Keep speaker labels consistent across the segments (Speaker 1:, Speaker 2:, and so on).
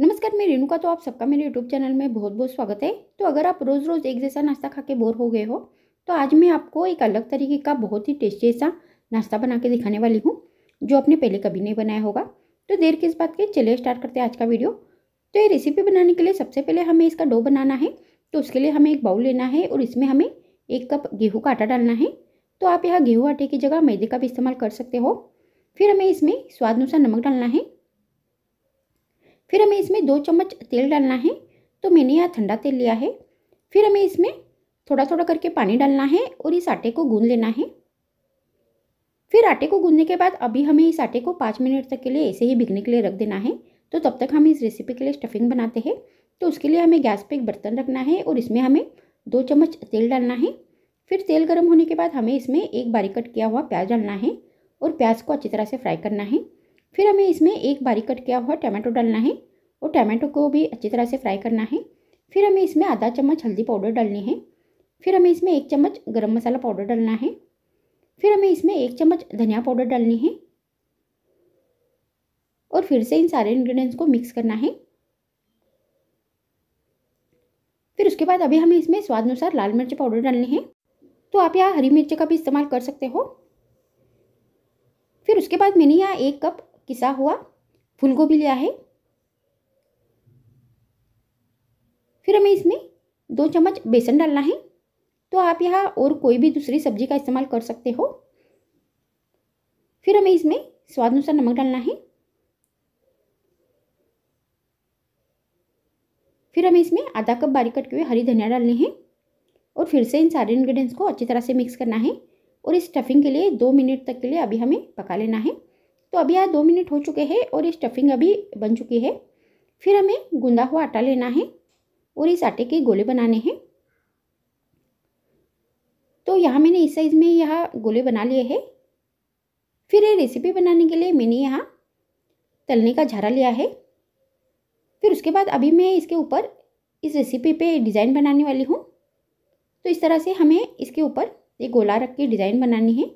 Speaker 1: नमस्कार मैं रेणुका तो आप सबका मेरे यूट्यूब चैनल में बहुत बहुत स्वागत है तो अगर आप रोज़ रोज़ एक जैसा नाश्ता खा के बोर हो गए हो तो आज मैं आपको एक अलग तरीके का बहुत ही टेस्टी सा नाश्ता बना के दिखाने वाली हूँ जो आपने पहले कभी नहीं बनाया होगा तो देर किस बात के चलिए स्टार्ट करते हैं आज का वीडियो तो ये रेसिपी बनाने के लिए सबसे पहले हमें इसका डो बनाना है तो उसके लिए हमें एक बाउल लेना है और इसमें हमें एक कप गेहूँ का आटा डालना है तो आप यहाँ गेहूँ आटे की जगह मैदे का भी इस्तेमाल कर सकते हो फिर हमें इसमें स्वाद अनुसार नमक डालना है फिर हमें इसमें दो चम्मच तेल डालना है तो मैंने यहाँ ठंडा तेल लिया है फिर हमें इसमें थोड़ा थोड़ा करके पानी डालना है और इस आटे को गूंद लेना है फिर आटे को गूंदने के बाद अभी हमें इस आटे को पाँच मिनट तक के लिए ऐसे ही भिगने के लिए रख देना है तो तब तक हम इस रेसिपी के लिए स्टफिंग बनाते हैं तो उसके लिए हमें गैस पर एक बर्तन रखना है और इसमें हमें दो चम्मच तेल डालना है फिर तेल गर्म होने के बाद हमें इसमें एक बारीक कट किया हुआ प्याज डालना है और प्याज को अच्छी तरह से फ्राई करना है फिर हमें इसमें एक बारीक कट किया हुआ टमाटो डालना है और टमाटो को भी अच्छी तरह से फ्राई करना है फिर हमें इसमें आधा चम्मच हल्दी पाउडर डालनी है फिर हमें इसमें एक चम्मच गरम मसाला पाउडर डालना है फिर हमें इसमें एक चम्मच धनिया पाउडर डालनी है और फिर से इन सारे इंग्रेडिएंट्स को मिक्स करना है फिर उसके बाद अभी हमें इसमें स्वाद अनुसार लाल मिर्च पाउडर डालनी है तो आप यहाँ हरी मिर्च का भी इस्तेमाल कर सकते हो फिर उसके बाद मैंने यहाँ एक कप किसा हुआ फूलगोभी लिया है फिर हमें इसमें दो चम्मच बेसन डालना है तो आप यहाँ और कोई भी दूसरी सब्जी का इस्तेमाल कर सकते हो फिर हमें इसमें स्वाद अनुसार नमक डालना है फिर हमें इसमें आधा कप बारीक कटके हुए हरी धनिया डालनी है और फिर से इन सारे इंग्रेडिएंट्स को अच्छी तरह से मिक्स करना है और इस स्टफिंग के लिए दो मिनट तक के लिए अभी हमें पका लेना है तो अभी यहाँ दो मिनट हो चुके हैं और ये स्टफिंग अभी बन चुकी है फिर हमें गूंदा हुआ आटा लेना है और इस आटे के गोले बनाने हैं तो यहाँ मैंने इस साइज़ में यह गोले बना लिए हैं फिर ये रेसिपी बनाने के लिए मैंने यहाँ तलने का झारा लिया है फिर उसके बाद अभी मैं इसके ऊपर इस रेसिपी पे डिज़ाइन बनाने वाली हूँ तो इस तरह से हमें इसके ऊपर ये गोला रख के डिज़ाइन बनानी है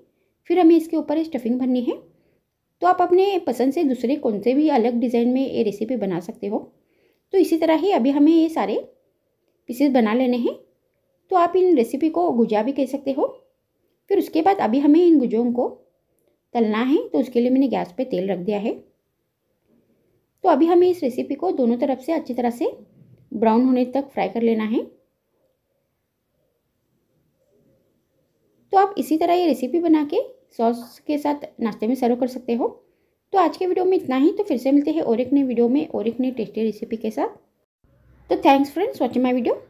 Speaker 1: फिर हमें इसके ऊपर स्टफिंग भरनी है तो आप अपने पसंद से दूसरे कौन से भी अलग डिज़ाइन में ये रेसिपी बना सकते हो तो इसी तरह ही अभी हमें ये सारे पीसेस बना लेने हैं तो आप इन रेसिपी को गुजा भी कह सकते हो फिर उसके बाद अभी हमें इन गुजों को तलना है तो उसके लिए मैंने गैस पे तेल रख दिया है तो अभी हमें इस रेसिपी को दोनों तरफ से अच्छी तरह से ब्राउन होने तक फ्राई कर लेना है तो आप इसी तरह ये रेसिपी बना के सॉस के साथ नाश्ते में सर्व कर सकते हो तो आज के वीडियो में इतना ही तो फिर से मिलते हैं और एक नए वीडियो में और एक नई टेस्टी रेसिपी के साथ तो thanks friends watching my video